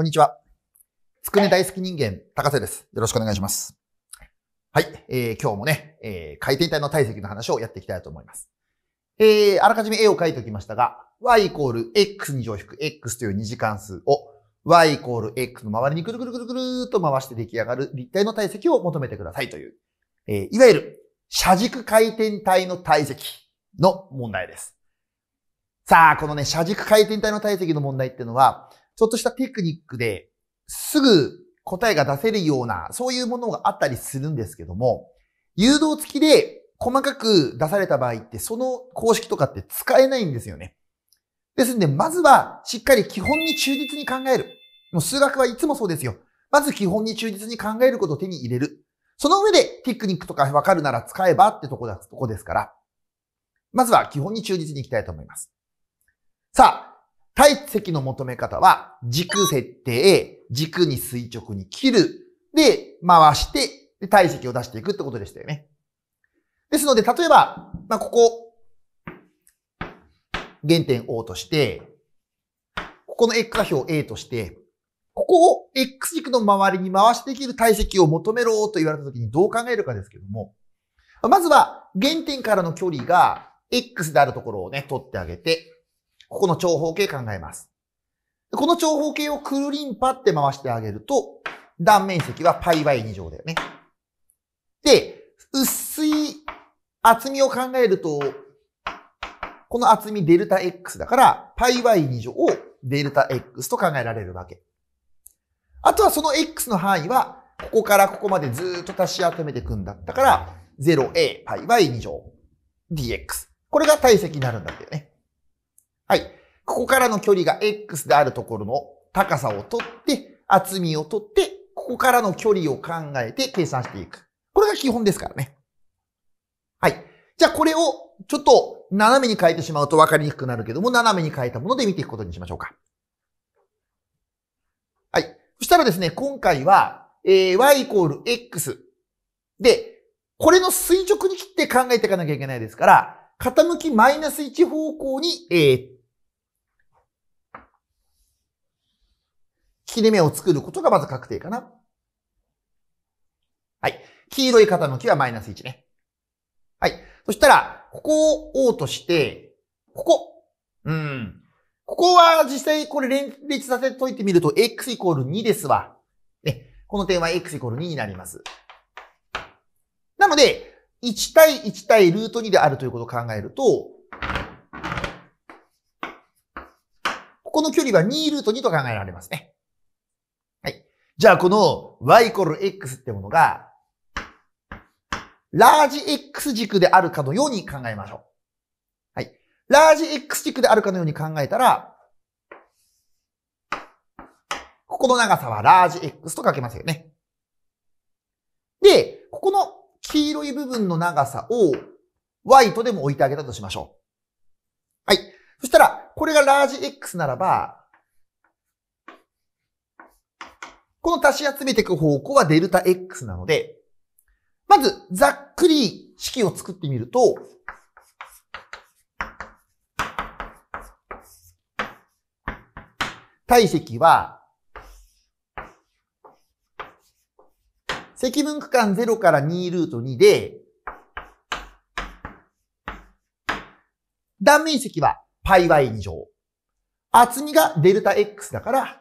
こんにちは。つくね大好き人間、高瀬です。よろしくお願いします。はい。えー、今日もね、えー、回転体の体積の話をやっていきたいと思います。えー、あらかじめ絵を描いておきましたが、y イコール x2 乗引く x という二次関数を y イコール x の周りにくるくるくるくるっと回して出来上がる立体の体積を求めてくださいという、えー、いわゆる、車軸回転体の体積の問題です。さあ、このね、車軸回転体の体積の問題っていうのは、ちょっとしたテクニックですぐ答えが出せるような、そういうものがあったりするんですけども、誘導付きで細かく出された場合って、その公式とかって使えないんですよね。ですんで、まずはしっかり基本に忠実に考える。もう数学はいつもそうですよ。まず基本に忠実に考えることを手に入れる。その上でテクニックとかわかるなら使えばってとこだ、とこですから。まずは基本に忠実にいきたいと思います。さあ、体積の求め方は、軸設定、軸に垂直に切る、で、回して、で、体積を出していくってことでしたよね。ですので、例えば、まあ、ここ、原点 O として、ここの X 座標 A として、ここを X 軸の周りに回している体積を求めろと言われたときにどう考えるかですけども、まずは原点からの距離が X であるところをね、取ってあげて、ここの長方形考えます。この長方形をくるりんぱって回してあげると、断面積は π/2 乗だよね。で、薄い厚みを考えると、この厚みデルタ x だから、πy2 乗をデルタ x と考えられるわけ。あとはその x の範囲は、ここからここまでずっと足し集めていくんだったから、0a πy2 乗 dx。これが体積になるんだったよね。はい。ここからの距離が x であるところの高さをとって、厚みをとって、ここからの距離を考えて計算していく。これが基本ですからね。はい。じゃあこれをちょっと斜めに変えてしまうと分かりにくくなるけども、斜めに変えたもので見ていくことにしましょうか。はい。そしたらですね、今回は、えー、y イコール x で、これの垂直に切って考えていかなきゃいけないですから、傾きマイナス1方向に、えー、切れ目を作ることがまず確定かな。はい。黄色い型の木はマイナス1ね。はい。そしたら、ここを O として、ここ。うん。ここは実際これ連立させといてみると、x イコール2ですわ。ね。この点は x イコール2になります。なので、1対1対ルート2であるということを考えると、ここの距離は2ルート2と考えられますね。じゃあこの y イコール x ってものが、ラージ X 軸であるかのように考えましょう。はい。ラージ X 軸であるかのように考えたら、ここの長さはラージ X と書けますよね。で、ここの黄色い部分の長さを Y とでも置いてあげたとしましょう。はい。そしたら、これがラージ X ならば、この足し集めていく方向はデルタ X なので、まずざっくり式を作ってみると、体積は、積分区間0から2ルート2で、断面積は πy2 乗。厚みがデルタ x だから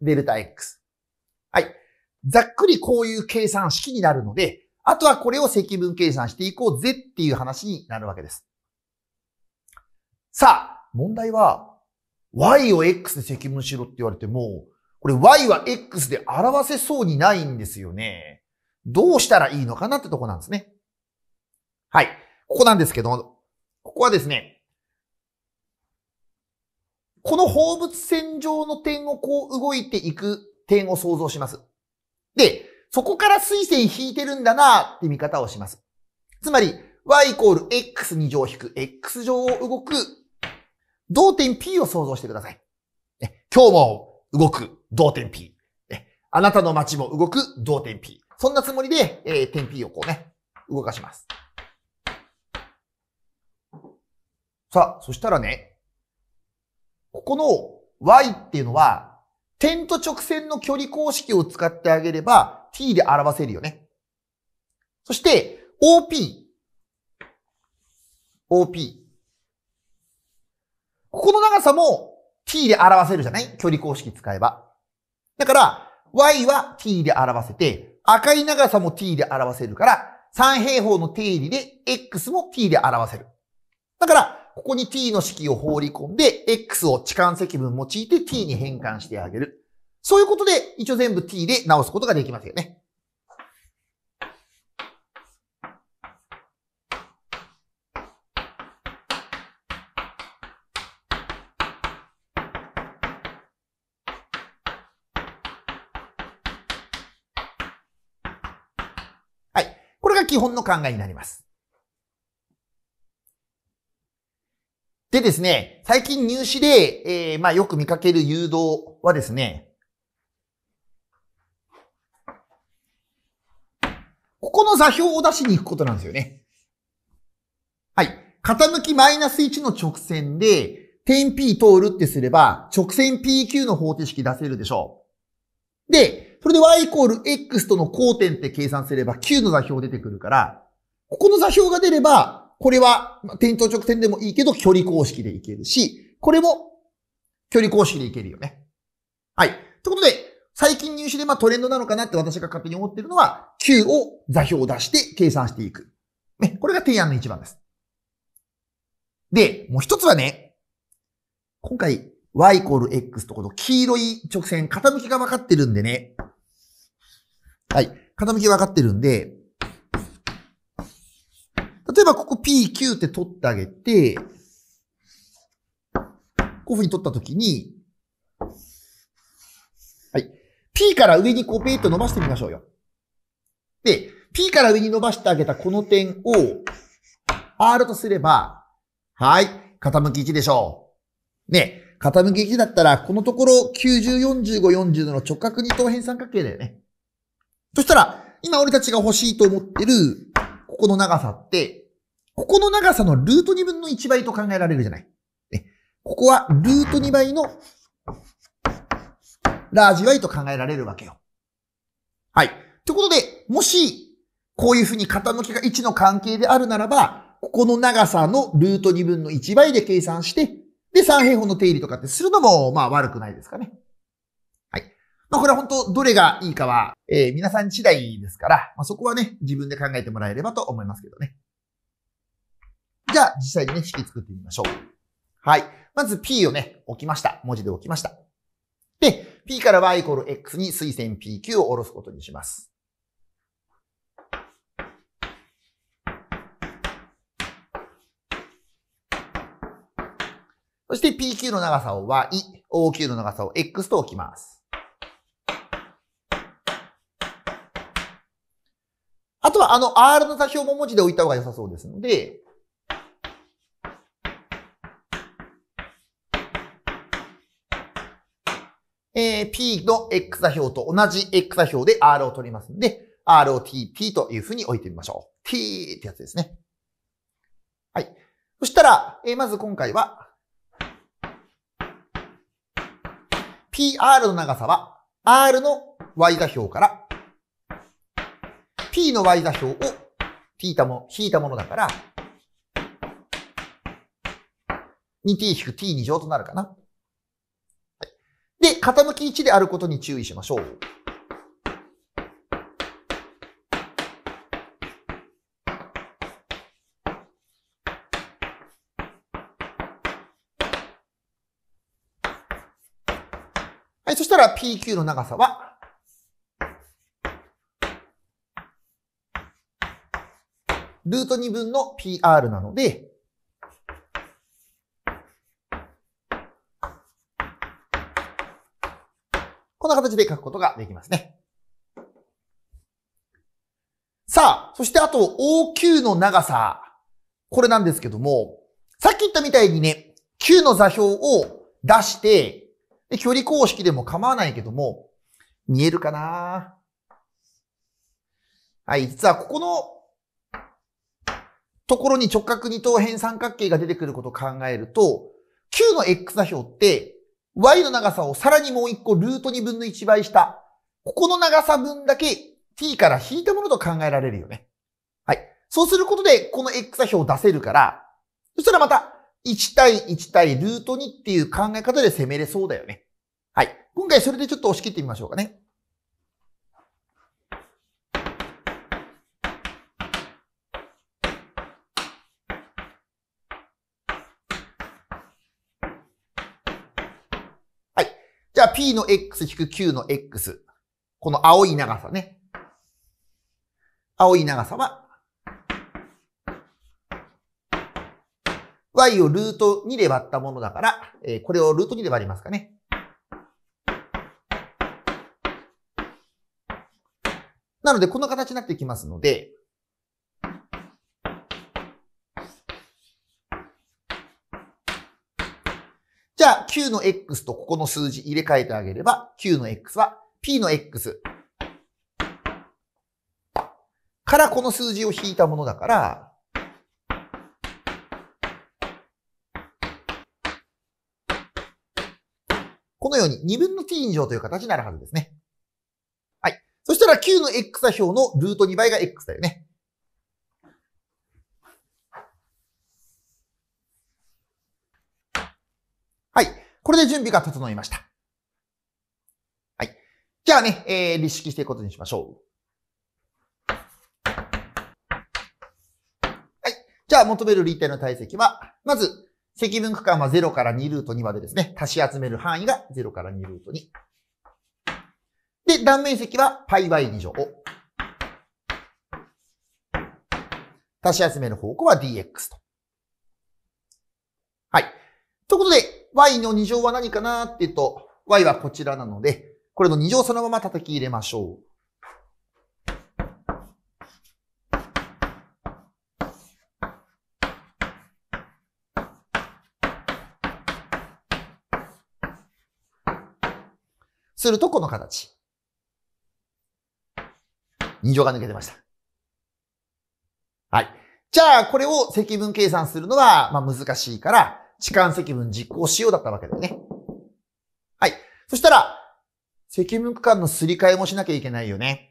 デルタ X。はい。ざっくりこういう計算式になるので、あとはこれを積分計算していこうぜっていう話になるわけです。さあ、問題は、y を x で積分しろって言われても、これ y は x で表せそうにないんですよね。どうしたらいいのかなってとこなんですね。はい。ここなんですけど、ここはですね、この放物線上の点をこう動いていく点を想像します。で、そこから水線引いてるんだなって見方をします。つまり、y イコール x2 乗引く x 乗を動く同点 P を想像してください。ね、今日も動く同点 P、ね。あなたの街も動く同点 P。そんなつもりで、えー、点 P をこうね、動かします。さあ、そしたらね、ここの y っていうのは、点と直線の距離公式を使ってあげれば t で表せるよね。そして、OP。OP。ここの長さも t で表せるじゃない距離公式使えば。だから、y は t で表せて、赤い長さも t で表せるから、三平方の定理で x も t で表せる。だから、ここに t の式を放り込んで、x を置換積分用いて t に変換してあげる。そういうことで、一応全部 t で直すことができますよね。はい。これが基本の考えになります。でですね、最近入試で、えー、まあよく見かける誘導はですね、ここの座標を出しに行くことなんですよね。はい。傾きマイナス1の直線で、点 P 通るってすれば、直線 PQ の方程式出せるでしょう。で、それで y イコール x との交点って計算すれば q の座標出てくるから、ここの座標が出れば、これは点と直線でもいいけど距離公式でいけるし、これも距離公式でいけるよね。はい。ということで、最近入試でまあトレンドなのかなって私が勝手に思ってるのは、Q を座標を出して計算していく。ね、これが提案の一番です。で、もう一つはね、今回 y イコール x とこの黄色い直線、傾きが分かってるんでね。はい。傾き分かってるんで、例えばここ PQ って取ってあげて、こういうふうに取ったときに、はい。P から上にこうペーっと伸ばしてみましょうよ。で、P から上に伸ばしてあげたこの点を R とすれば、はい。傾き1でしょう。ね。傾き1だったら、このところ90、45、40の直角二等辺三角形だよね。そしたら、今俺たちが欲しいと思ってる、ここの長さって、ここの長さのルート2分の1倍と考えられるじゃない。ね、ここはルート2倍のラージ y と考えられるわけよ。はい。ということで、もし、こういうふうに傾きが1の関係であるならば、ここの長さのルート2分の1倍で計算して、で、三平方の定理とかってするのも、まあ悪くないですかね。はい。まあこれは本当、どれがいいかは、えー、皆さん次第ですから、まあそこはね、自分で考えてもらえればと思いますけどね。じゃあ、実際にね、式作ってみましょう。はい。まず P をね、置きました。文字で置きました。で、P から Y イコール X に推薦 PQ を下ろすことにします。そして PQ の長さを Y、OQ の長さを X と置きます。あとはあの R の座標も文字で置いた方が良さそうですので、えー、P の X 座標と同じ X 座標で R を取りますので、ROTP というふうに置いてみましょう。T ってやつですね。はい。そしたら、えー、まず今回は、PR の長さは R の Y 座標から P の Y 座標をたも引いたものだから 2t-t2 乗となるかな。で、傾き1であることに注意しましょう。はい、そしたら PQ の長さはルート2分の PR なので、な形で書くことができますね。さあ、そしてあと OQ の長さ。これなんですけども、さっき言ったみたいにね、Q の座標を出して、で距離公式でも構わないけども、見えるかなはい、実はここのところに直角二等辺三角形が出てくることを考えると、Q の X 座標って y の長さをさらにもう一個ルート2分の1倍した、ここの長さ分だけ t から引いたものと考えられるよね。はい。そうすることで、この x 座標を出せるから、そしたらまた、1対1対ルート2っていう考え方で攻めれそうだよね。はい。今回それでちょっと押し切ってみましょうかね。p の x-q の x。この青い長さね。青い長さは、y をルート2で割ったものだから、えこれをルート2で割りますかね。なので、この形になってきますので、9の x とここの数字入れ替えてあげれば、9の x は p の x からこの数字を引いたものだから、このように2分の t 以上という形になるはずですね。はい。そしたら9の x 座標のルート2倍が x だよね。これで準備が整いました。はい。じゃあね、えー、立式していくことにしましょう。はい。じゃあ、求める立体の体積は、まず、積分区間は0から2ルート2までですね、足し集める範囲が0から2ルート2。で、断面積は πy2 乗。足し集める方向は dx と。はい。ということで、y の2乗は何かなっていうと、y はこちらなので、これの2乗そのまま叩き入れましょう。するとこの形。2乗が抜けてました。はい。じゃあ、これを積分計算するのは、まあ、難しいから、痴漢積分実行しようだったわけだよね。はい。そしたら、積分区間のすり替えもしなきゃいけないよね。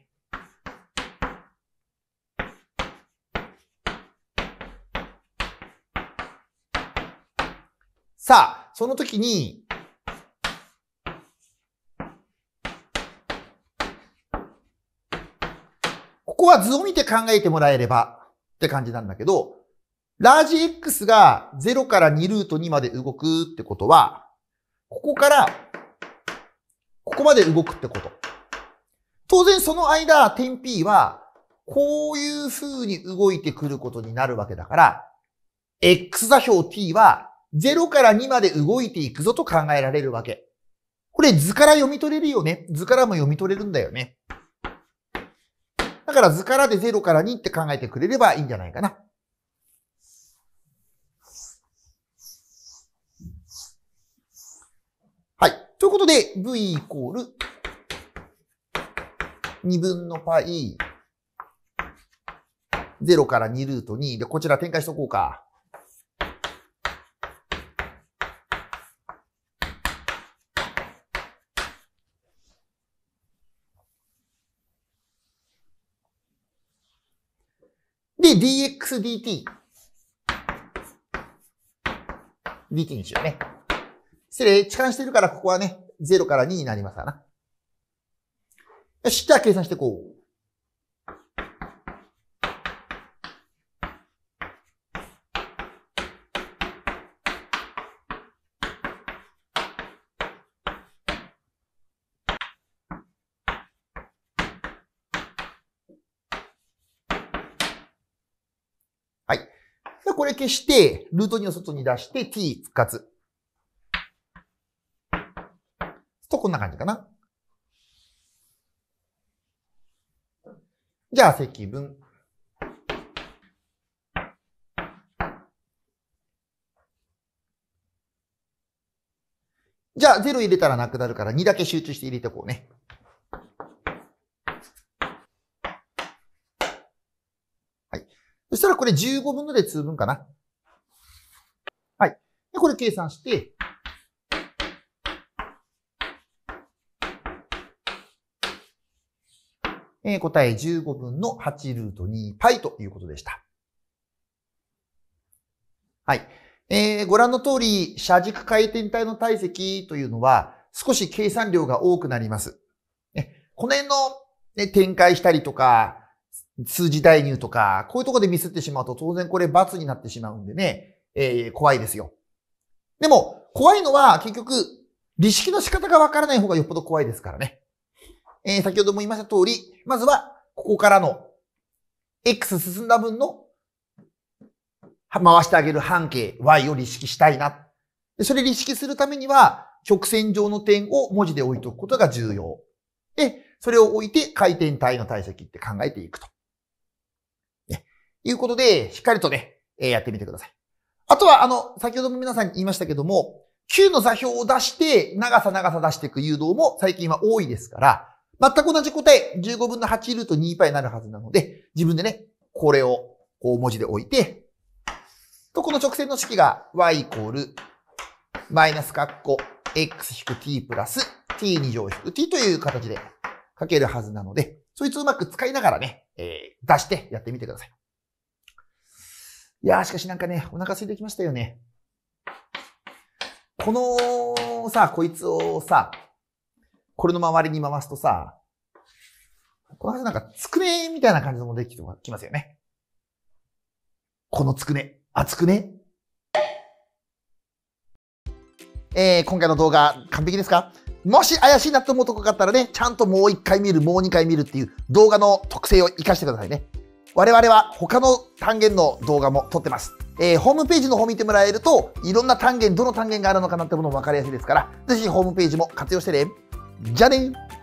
さあ、その時に、ここは図を見て考えてもらえればって感じなんだけど、ラージ X が0から2ルート2まで動くってことは、ここから、ここまで動くってこと。当然その間、点 P は、こういう風に動いてくることになるわけだから、X 座標 t は0から2まで動いていくぞと考えられるわけ。これ図から読み取れるよね。図からも読み取れるんだよね。だから図からで0から2って考えてくれればいいんじゃないかな。ということで、v イコール2分の π、0から2ルート2。で、こちら展開しとこうか。で、dxdt。dt にしようね。失礼、置換してるからここはね、0から2になりますからな。よし、じゃあ計算していこう。はい。これ消して、ルート2を外に出して t 復活。こんな感じかな。じゃあ、積分。じゃあ、0入れたらなくなるから、2だけ集中して入れておこうね。はい。そしたら、これ15分ので通分かな。はい。で、これ計算して、え答え15分の8ルート 2π ということでした。はい。えー、ご覧の通り、車軸回転体の体積というのは少し計算量が多くなります。この辺の、ね、展開したりとか、数字代入とか、こういうとこでミスってしまうと当然これ罰になってしまうんでね、えー、怖いですよ。でも、怖いのは結局、利式の仕方がわからない方がよっぽど怖いですからね。えー、先ほども言いました通り、まずは、ここからの、x 進んだ分の、回してあげる半径 y を立式したいな。それ立式するためには、直線上の点を文字で置いておくことが重要。で、それを置いて回転体の体積って考えていくと。ね、いうことで、しっかりとね、えやってみてください。あとは、あの、先ほども皆さんに言いましたけども、Q の座標を出して、長さ長さ出していく誘導も最近は多いですから、全く同じ答え、15分の8ルート2 π になるはずなので、自分でね、これをこう文字で置いて、と、この直線の式が y イコール、マイナスカッコ、x-t プラス t 二乗引く -t という形で書けるはずなので、そいつをうまく使いながらね、えー、出してやってみてください。いやー、しかしなんかね、お腹空いてきましたよね。このさ、こいつをさ、これの周りに回すとさ、これはなんか、つくねみたいな感じのもできてきますよね。このつくね、熱くね。えー、今回の動画、完璧ですかもし怪しいなと思うとこがあったらね、ちゃんともう一回見る、もう二回見るっていう動画の特性を活かしてくださいね。我々は他の単元の動画も撮ってます。えー、ホームページの方見てもらえると、いろんな単元、どの単元があるのかなってものもわかりやすいですから、ぜひホームページも活用してね。Jenny